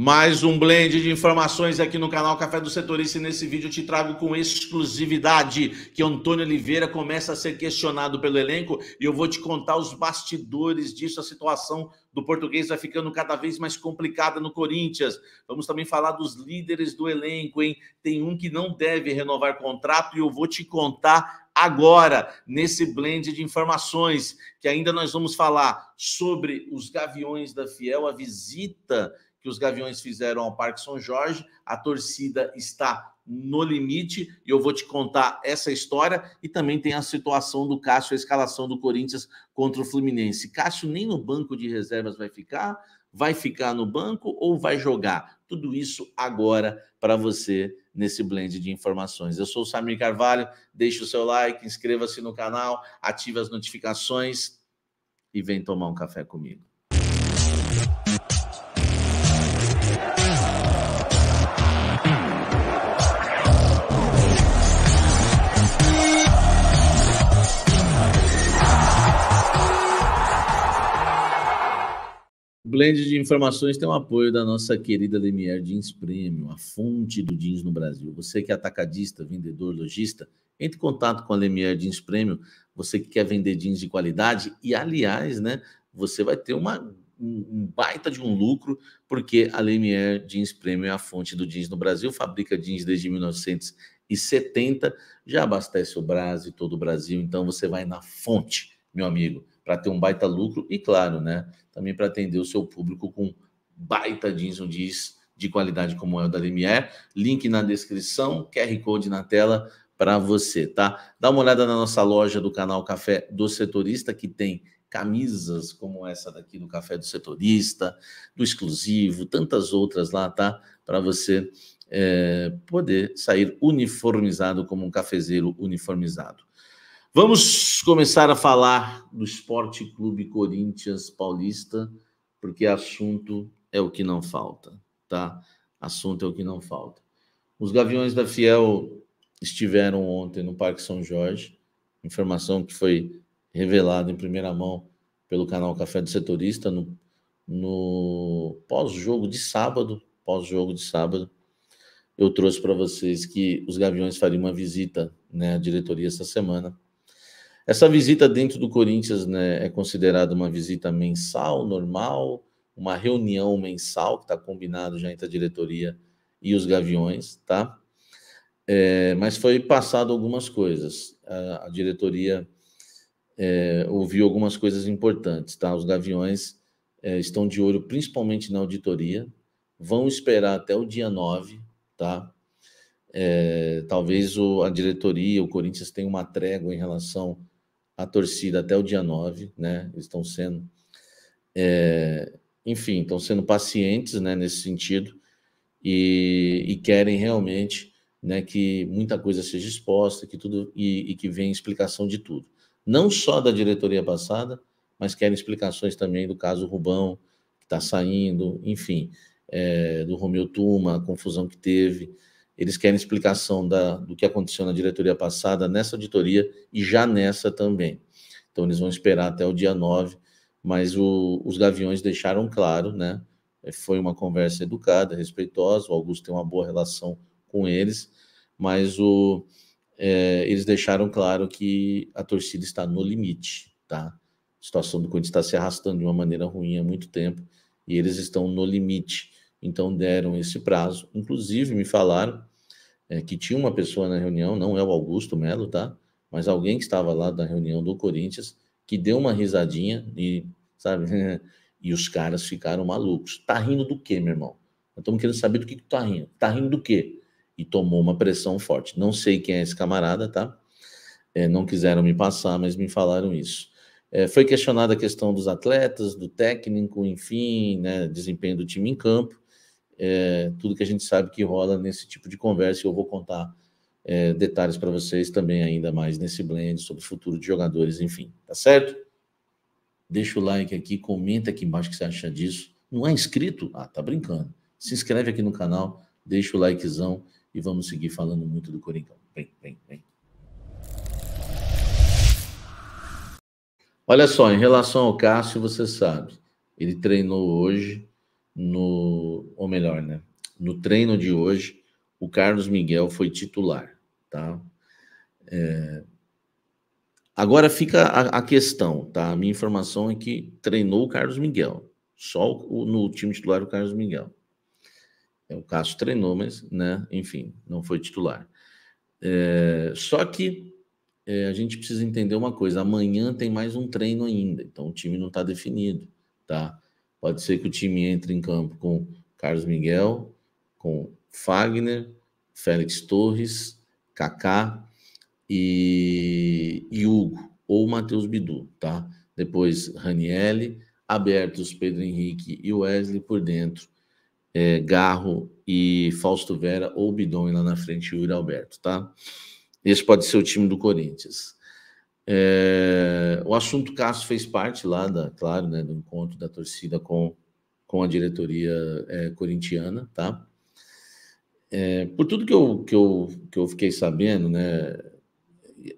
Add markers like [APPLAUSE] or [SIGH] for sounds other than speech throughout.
Mais um blend de informações aqui no canal Café do Setorista e nesse vídeo eu te trago com exclusividade que Antônio Oliveira começa a ser questionado pelo elenco e eu vou te contar os bastidores disso, a situação do português vai ficando cada vez mais complicada no Corinthians. Vamos também falar dos líderes do elenco, hein? Tem um que não deve renovar contrato e eu vou te contar agora nesse blend de informações que ainda nós vamos falar sobre os Gaviões da Fiel, a visita que os Gaviões fizeram ao Parque São Jorge. A torcida está no limite e eu vou te contar essa história. E também tem a situação do Cássio, a escalação do Corinthians contra o Fluminense. Cássio nem no banco de reservas vai ficar, vai ficar no banco ou vai jogar? Tudo isso agora para você nesse blend de informações. Eu sou o Samir Carvalho, deixe o seu like, inscreva-se no canal, ative as notificações e vem tomar um café comigo. Blend de informações tem o apoio da nossa querida Lemier Jeans Premium, a fonte do jeans no Brasil. Você que é atacadista, vendedor, lojista, entre em contato com a Lemier Jeans Premium. Você que quer vender jeans de qualidade e, aliás, né, você vai ter uma, um baita de um lucro, porque a Lemier Jeans Premium é a fonte do jeans no Brasil, fabrica jeans desde 1970, já abastece o Brasil e todo o Brasil, então você vai na fonte, meu amigo para ter um baita lucro e, claro, né, também para atender o seu público com baita jeans, um jeans de qualidade como é o da Limier. Link na descrição, QR Code na tela para você, tá? Dá uma olhada na nossa loja do canal Café do Setorista, que tem camisas como essa daqui do Café do Setorista, do Exclusivo, tantas outras lá, tá? Para você é, poder sair uniformizado como um cafezeiro uniformizado. Vamos Vamos começar a falar do Esporte Clube Corinthians Paulista, porque assunto é o que não falta, tá? Assunto é o que não falta. Os Gaviões da Fiel estiveram ontem no Parque São Jorge, informação que foi revelada em primeira mão pelo canal Café do Setorista no, no pós-jogo de sábado, pós-jogo de sábado, eu trouxe para vocês que os Gaviões fariam uma visita né, à diretoria essa semana essa visita dentro do Corinthians né, é considerada uma visita mensal, normal, uma reunião mensal que está combinado já entre a diretoria e os gaviões, tá? É, mas foi passado algumas coisas. A, a diretoria é, ouviu algumas coisas importantes, tá? Os gaviões é, estão de olho principalmente na auditoria, vão esperar até o dia 9, tá? É, talvez o, a diretoria, o Corinthians tenha uma trégua em relação a torcida até o dia 9, né? Eles estão sendo, é, enfim, estão sendo pacientes, né, nesse sentido, e, e, querem realmente, né, que muita coisa seja exposta, que tudo e, e que venha explicação de tudo, não só da diretoria passada, mas querem explicações também do caso Rubão, que está saindo, enfim, é, do Romeu Tuma, a confusão que teve. Eles querem explicação da, do que aconteceu na diretoria passada, nessa auditoria e já nessa também. Então, eles vão esperar até o dia 9, mas o, os Gaviões deixaram claro, né? É, foi uma conversa educada, respeitosa, o Augusto tem uma boa relação com eles, mas o, é, eles deixaram claro que a torcida está no limite, tá? A situação do Corinthians está se arrastando de uma maneira ruim há muito tempo e eles estão no limite. Então deram esse prazo. Inclusive me falaram é, que tinha uma pessoa na reunião, não é o Augusto Melo, tá? Mas alguém que estava lá da reunião do Corinthians, que deu uma risadinha e, sabe, [LAUGHS] e os caras ficaram malucos. Tá rindo do quê, meu irmão? Nós estamos querendo saber do que, que tá rindo. Tá rindo do quê? E tomou uma pressão forte. Não sei quem é esse camarada, tá? É, não quiseram me passar, mas me falaram isso. É, foi questionada a questão dos atletas, do técnico, enfim, né, desempenho do time em campo é, tudo que a gente sabe que rola nesse tipo de conversa. E eu vou contar é, detalhes para vocês também, ainda mais nesse blend, sobre o futuro de jogadores, enfim. Tá certo? Deixa o like aqui, comenta aqui embaixo o que você acha disso. Não é inscrito? Ah, tá brincando. Se inscreve aqui no canal, deixa o likezão e vamos seguir falando muito do Coringão. Vem, vem, vem. Olha só, em relação ao Cássio, você sabe, ele treinou hoje, no, ou melhor, né? No treino de hoje, o Carlos Miguel foi titular, tá? É... Agora fica a, a, questão, tá? A minha informação é que treinou o Carlos Miguel, só o, no time titular o Carlos Miguel. É, o Cássio treinou, mas, né? Enfim, não foi titular. É... Só que é, a gente precisa entender uma coisa: amanhã tem mais um treino ainda, então o time não está definido, tá? Pode ser que o time entre em campo com Carlos Miguel, com Fagner, Félix Torres, Kaká e, e Hugo ou Matheus Bidu, tá? Depois Ranielli, abertos Pedro Henrique e Wesley por dentro, é, Garro e Fausto Vera ou Bidon e lá na frente Yuri Alberto, tá? Esse pode ser o time do Corinthians. É, o assunto Cássio fez parte lá, da, claro, né, do encontro da torcida com, com a diretoria é, corintiana, tá? É, por tudo que eu, que, eu, que eu fiquei sabendo, né,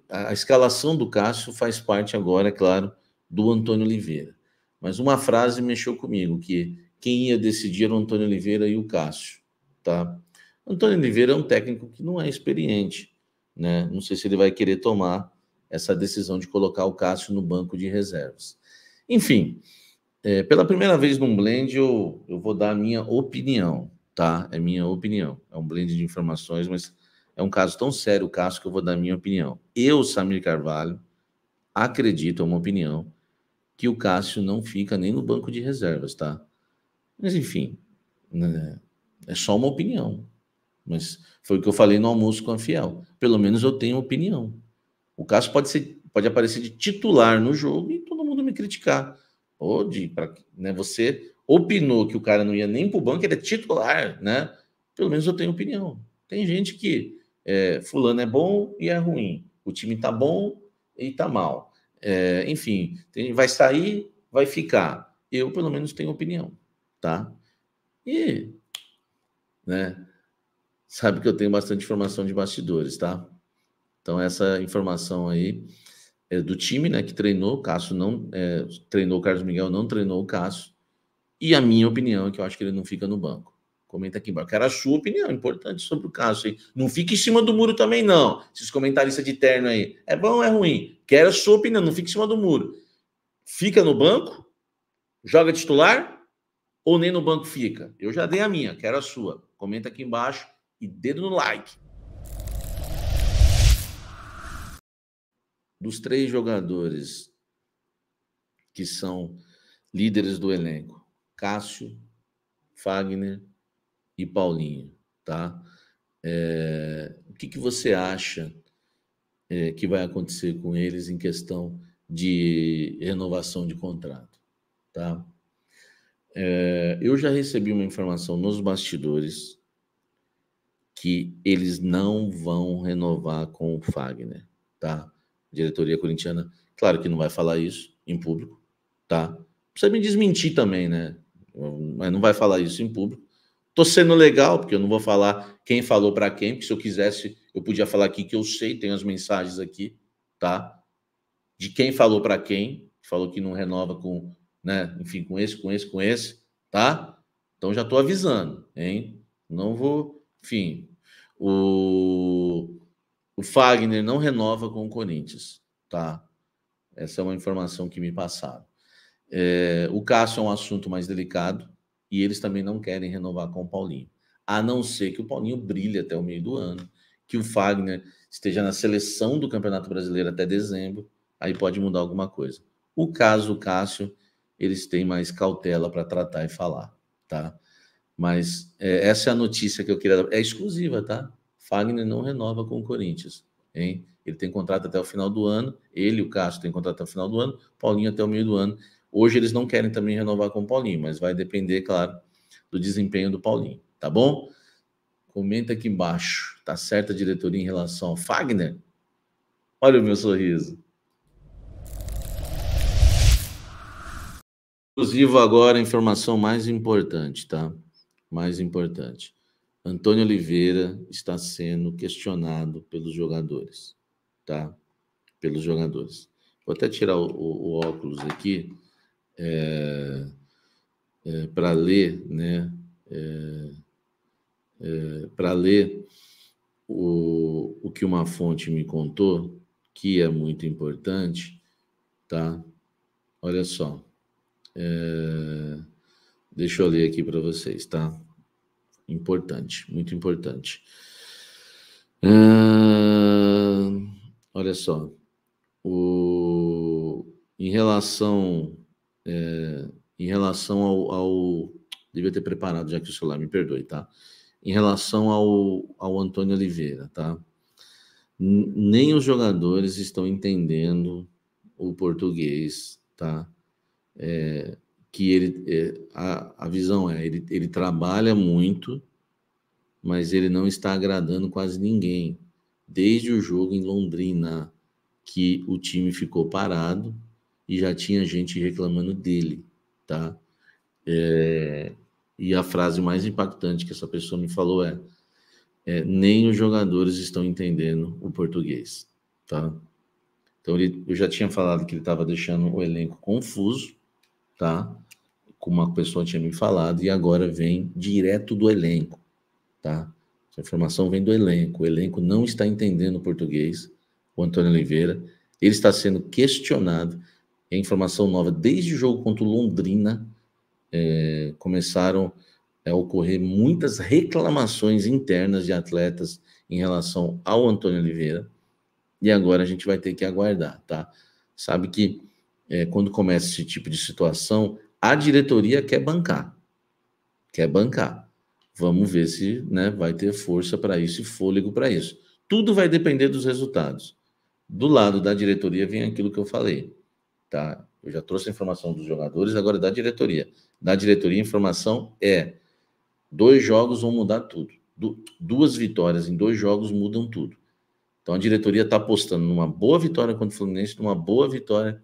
a escalação do Cássio faz parte agora, é claro, do Antônio Oliveira. Mas uma frase mexeu comigo, que quem ia decidir era o Antônio Oliveira e o Cássio, tá? Antônio Oliveira é um técnico que não é experiente, né? Não sei se ele vai querer tomar essa decisão de colocar o Cássio no banco de reservas. Enfim, é, pela primeira vez num blend, eu, eu vou dar a minha opinião, tá? É minha opinião. É um blend de informações, mas é um caso tão sério o Cássio que eu vou dar a minha opinião. Eu, Samir Carvalho, acredito, é uma opinião, que o Cássio não fica nem no banco de reservas, tá? Mas enfim, né? é só uma opinião. Mas foi o que eu falei no almoço com a Fiel. Pelo menos eu tenho opinião. O Cássio pode, ser, pode aparecer de titular no jogo e todo mundo me criticar. Ou de, pra, né, você opinou que o cara não ia nem para o banco, ele é titular, né? Pelo menos eu tenho opinião. Tem gente que é, fulano é bom e é ruim. O time está bom e está mal. É, enfim, tem, vai sair, vai ficar. Eu, pelo menos, tenho opinião, tá? E, né? Sabe que eu tenho bastante informação de bastidores, tá? Então, essa informação aí é do time, né, que treinou, o Cássio não é, treinou o Carlos Miguel, não treinou o Cássio. E a minha opinião é que eu acho que ele não fica no banco. Comenta aqui embaixo. Quero a sua opinião, importante sobre o Cássio. Não fique em cima do muro também, não. Esses comentaristas de terno aí. É bom ou é ruim? Quero a sua opinião, não fique em cima do muro. Fica no banco? Joga titular? Ou nem no banco fica? Eu já dei a minha, quero a sua. Comenta aqui embaixo e dedo no like. dos três jogadores que são líderes do elenco, Cássio, Fagner e Paulinho, tá? É, o que, que você acha é, que vai acontecer com eles em questão de renovação de contrato, tá? É, eu já recebi uma informação nos bastidores que eles não vão renovar com o Fagner, tá? diretoria corintiana, claro que não vai falar isso em público, tá? Precisa me desmentir também, né? Mas não vai falar isso em público. Tô sendo legal, porque eu não vou falar quem falou para quem, porque se eu quisesse, eu podia falar aqui que eu sei, tenho as mensagens aqui, tá? De quem falou para quem, falou que não renova com, né, enfim, com esse, com esse, com esse, tá? Então já tô avisando, hein? Não vou, enfim. O o Fagner não renova com o Corinthians, tá? Essa é uma informação que me passaram. É, o Cássio é um assunto mais delicado e eles também não querem renovar com o Paulinho. A não ser que o Paulinho brilhe até o meio do ano, que o Fagner esteja na seleção do Campeonato Brasileiro até dezembro, aí pode mudar alguma coisa. O caso Cássio, eles têm mais cautela para tratar e falar, tá? Mas é, essa é a notícia que eu queria dar. É exclusiva, tá? Fagner não renova com o Corinthians. Hein? Ele tem contrato até o final do ano, ele o Castro tem contrato até o final do ano, Paulinho até o meio do ano. Hoje eles não querem também renovar com o Paulinho, mas vai depender, claro, do desempenho do Paulinho, tá bom? Comenta aqui embaixo, tá certa a diretoria em relação ao Fagner? Olha o meu sorriso. Inclusive agora, a informação mais importante, tá? Mais importante. Antônio Oliveira está sendo questionado pelos jogadores, tá? Pelos jogadores. Vou até tirar o, o, o óculos aqui é, é, para ler, né? É, é para ler o, o que uma fonte me contou, que é muito importante, tá? Olha só. É, deixa eu ler aqui para vocês, tá? Importante, muito importante. Uh, olha só, o, em relação é, em relação ao, ao, devia ter preparado já que o celular me perdoe, tá? Em relação ao, ao Antônio Oliveira, tá? nem os jogadores estão entendendo o português, tá? É, que ele é, a, a visão é ele, ele trabalha muito, mas ele não está agradando quase ninguém. Desde o jogo em Londrina, que o time ficou parado e já tinha gente reclamando dele, tá? É, e a frase mais impactante que essa pessoa me falou é, é nem os jogadores estão entendendo o português, tá? Então ele, eu já tinha falado que ele estava deixando o elenco confuso tá? Como uma pessoa tinha me falado, e agora vem direto do elenco, tá? Essa informação vem do elenco. O elenco não está entendendo português, o Antônio Oliveira. Ele está sendo questionado. É informação nova. Desde o jogo contra o Londrina, é, começaram a ocorrer muitas reclamações internas de atletas em relação ao Antônio Oliveira. E agora a gente vai ter que aguardar, tá? Sabe que é, quando começa esse tipo de situação, a diretoria quer bancar. Quer bancar. Vamos ver se né, vai ter força para isso e fôlego para isso. Tudo vai depender dos resultados. Do lado da diretoria vem aquilo que eu falei. Tá? Eu já trouxe a informação dos jogadores, agora é da diretoria. Da diretoria, a informação é: dois jogos vão mudar tudo. Du duas vitórias em dois jogos mudam tudo. Então a diretoria está apostando numa boa vitória contra o Fluminense, numa boa vitória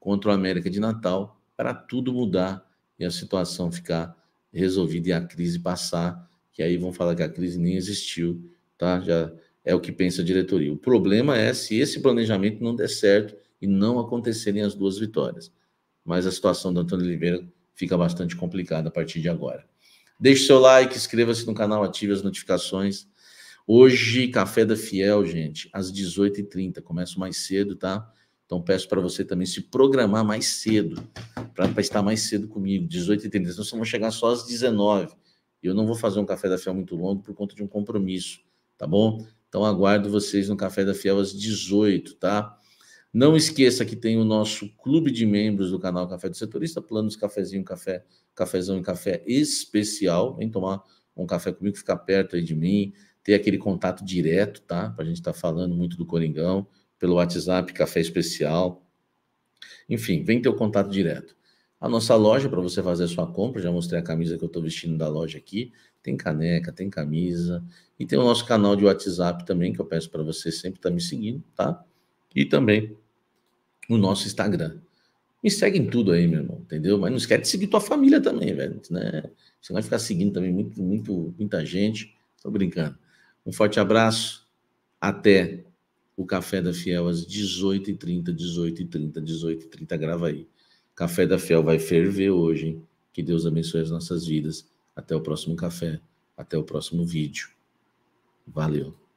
contra o América de Natal para tudo mudar e a situação ficar resolvida e a crise passar, que aí vão falar que a crise nem existiu, tá? Já é o que pensa a diretoria. O problema é se esse planejamento não der certo e não acontecerem as duas vitórias. Mas a situação do Antônio Oliveira fica bastante complicada a partir de agora. Deixe seu like, inscreva-se no canal, ative as notificações. Hoje, Café da Fiel, gente, às 18h30. Começo mais cedo, tá? Então peço para você também se programar mais cedo, para estar mais cedo comigo, 18 e 30 Senão vamos chegar só às 19 E eu não vou fazer um café da fiel muito longo por conta de um compromisso, tá bom? Então aguardo vocês no café da fiel às 18, tá? Não esqueça que tem o nosso clube de membros do canal Café do Setorista, planos cafezinho, café, cafezão e café especial. Vem tomar um café comigo, ficar perto aí de mim, ter aquele contato direto, tá? Para a gente estar tá falando muito do Coringão pelo WhatsApp, café especial. Enfim, vem ter o contato direto. A nossa loja, para você fazer a sua compra, já mostrei a camisa que eu estou vestindo da loja aqui. Tem caneca, tem camisa. E tem o nosso canal de WhatsApp também, que eu peço para você sempre estar tá me seguindo, tá? E também o nosso Instagram. Me segue em tudo aí, meu irmão, entendeu? Mas não esquece de seguir tua família também, velho, né? Você vai ficar seguindo também muito, muito, muita gente. Tô brincando. Um forte abraço. Até o Café da Fiel às 18h30, 18h30, 18h30, grava aí. Café da Fiel vai ferver hoje, hein? Que Deus abençoe as nossas vidas. Até o próximo café, até o próximo vídeo. Valeu.